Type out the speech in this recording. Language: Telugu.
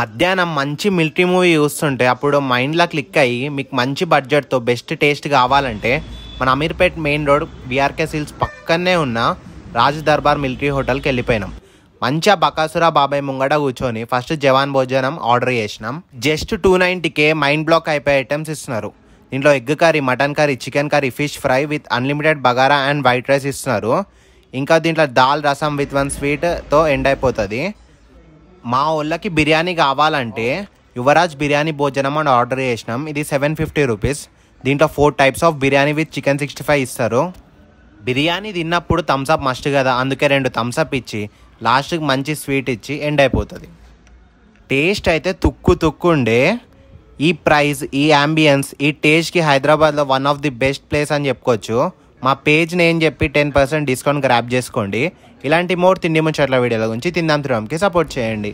మధ్యాహ్నం మంచి మిలిటరీ మూవీ చూస్తుంటే అప్పుడు మైండ్లో క్లిక్ అయ్యి మీకు మంచి బడ్జెట్తో బెస్ట్ టేస్ట్ కావాలంటే మన Ameerpet main road BRK silks పక్కనే ఉన్న రాజ్ దర్బార్ మిలిటరీ హోటల్కి వెళ్ళిపోయినాం మంచిగా బకాసురా బాబాయ్ ముంగడ కూర్చొని ఫస్ట్ జవాన్ భోజనం ఆర్డర్ చేసినాం జస్ట్ టూ నైంటీకే మైండ్ బ్లాక్ అయిపోయే ఐటమ్స్ ఇస్తున్నారు దీంట్లో egg curry mutton curry chicken curry fish fry with unlimited bagara and white rice ఇస్తున్నారు ఇంకా దీంట్లో దాల్ రసం విత్ వన్ స్వీట్తో ఎండ్ అయిపోతుంది మా వాళ్ళకి బిర్యానీ కావాలంటే యువరాజ్ బిర్యానీ భోజనం అని ఆర్డర్ చేసినాం ఇది సెవెన్ ఫిఫ్టీ రూపీస్ దీంట్లో four types of biryani with chicken sixty five ఇస్తారు బిర్యానీ తిన్నప్పుడు థమ్సప్ మస్ట్ కదా అందుకే రెండు థమ్సప్ ఇచ్చి లాస్ట్కి మంచి స్వీట్ ఇచ్చి ఎండ్ అయిపోతుంది టేస్ట్ అయితే తుక్కు తుక్కు ఉండే ఈ ప్రైస్ ఈ అంబియన్స్ ఈ టేస్ట్కి హైదరాబాద్లో one of the best place అని చెప్పుకోవచ్చు మా పేజ్ నేను చెప్పి టెన్ పర్సెంట్ డిస్కౌంట్ గ్రాప్ చేసుకోండి ఇలాంటి మోర్ తిండి ముచ్చట్ల వీడియోల గురించి తిందాం తిరగంకి సపోర్ట్ చేయండి